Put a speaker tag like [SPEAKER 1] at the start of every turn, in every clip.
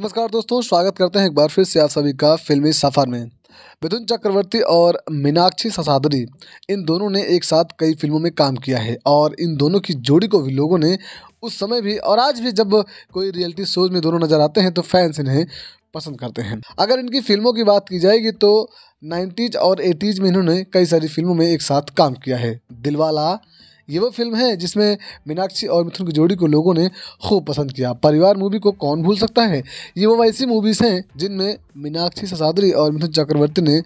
[SPEAKER 1] नमस्कार दोस्तों स्वागत करते हैं एक बार फिर से आप सभी का फिल्मी सफ़र में मिथुन चक्रवर्ती और मीनाक्षी ससादरी इन दोनों ने एक साथ कई फिल्मों में काम किया है और इन दोनों की जोड़ी को भी लोगों ने उस समय भी और आज भी जब कोई रियलिटी शोज में दोनों नज़र आते हैं तो फैंस इन्हें पसंद करते हैं अगर इनकी फिल्मों की बात की जाएगी तो नाइन्टीज और एटीज़ में इन्होंने कई सारी फिल्मों में एक साथ काम किया है दिलवाला ये वो फिल्म है जिसमें मीनाक्षी और मिथुन की जोड़ी को लोगों ने खूब पसंद किया परिवार मूवी को कौन भूल सकता है ये वो ऐसी मूवीज़ हैं जिनमें मीनाक्षी ससादरी और मिथुन चक्रवर्ती ने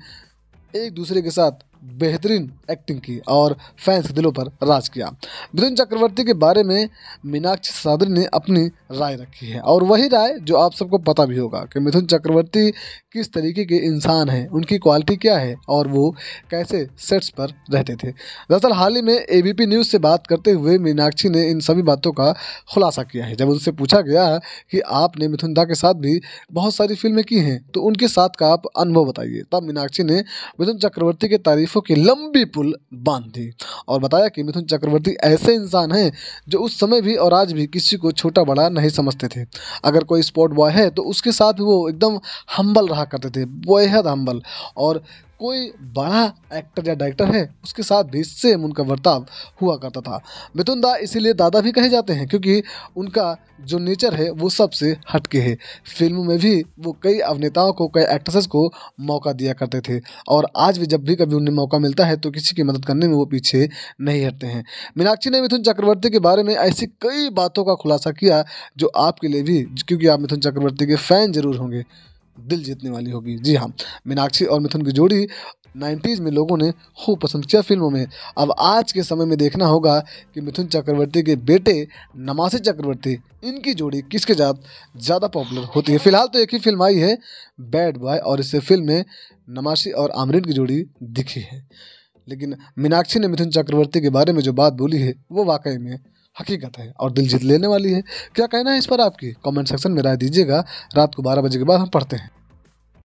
[SPEAKER 1] एक दूसरे के साथ बेहतरीन एक्टिंग की और फैंस दिलों पर राज किया मिथुन चक्रवर्ती के बारे में मीनाक्षी सादरी ने अपनी राय रखी है और वही राय जो आप सबको पता भी होगा कि मिथुन चक्रवर्ती किस तरीके के इंसान हैं उनकी क्वालिटी क्या है और वो कैसे सेट्स पर रहते थे दरअसल हाल ही में ए न्यूज़ से बात करते हुए मीनाक्षी ने इन सभी बातों का खुलासा किया है जब उनसे पूछा गया कि आपने मिथुन दा के साथ भी बहुत सारी फिल्में की हैं तो उनके साथ का आप अनुभव बताइए तब मीनाक्षी ने मिथुन चक्रवर्ती की तारीफ वर्षों की लंबी पुल बांध दी और बताया कि मिथुन चक्रवर्ती ऐसे इंसान हैं जो उस समय भी और आज भी किसी को छोटा बड़ा नहीं समझते थे अगर कोई स्पोर्ट बॉय है तो उसके साथ भी वो एकदम हम्बल रहा करते थे बेहद हम्बल और कोई बड़ा एक्टर या डायरेक्टर है उसके साथ भी सेम उनका बर्ताव हुआ करता था मिथुन दा इसीलिए दादा भी कहे जाते हैं क्योंकि उनका जो नेचर है वो सबसे हटके है फिल्म में भी वो कई अभिनेताओं को कई एक्ट्रेसेस को मौका दिया करते थे और आज भी जब भी कभी उन्हें मौका मिलता है तो किसी की मदद करने में वो पीछे नहीं हटते हैं मीनाक्षी ने मिथुन चक्रवर्ती के बारे में ऐसी कई बातों का खुलासा किया जो आपके लिए भी क्योंकि आप मिथुन चक्रवर्ती के फ़ैन ज़रूर होंगे दिल जीतने वाली होगी जी हाँ मीनाक्षी और मिथुन की जोड़ी 90s में लोगों ने खूब पसंद किया फिल्मों में अब आज के समय में देखना होगा कि मिथुन चक्रवर्ती के बेटे नमासी चक्रवर्ती इनकी जोड़ी किसके साथ ज़्यादा पॉपुलर होती है फिलहाल तो एक ही फिल्म आई है बैड बॉय और इससे फिल्म में नमासी और आमरीन की जोड़ी दिखी है लेकिन मीनाक्षी ने मिथुन चक्रवर्ती के बारे में जो बात बोली है वो वाकई में हकीकत है और दिल जीत लेने वाली है क्या कहना है इस पर आपकी कमेंट सेक्शन में राय दीजिएगा रात को बारह बजे के बाद हम पढ़ते हैं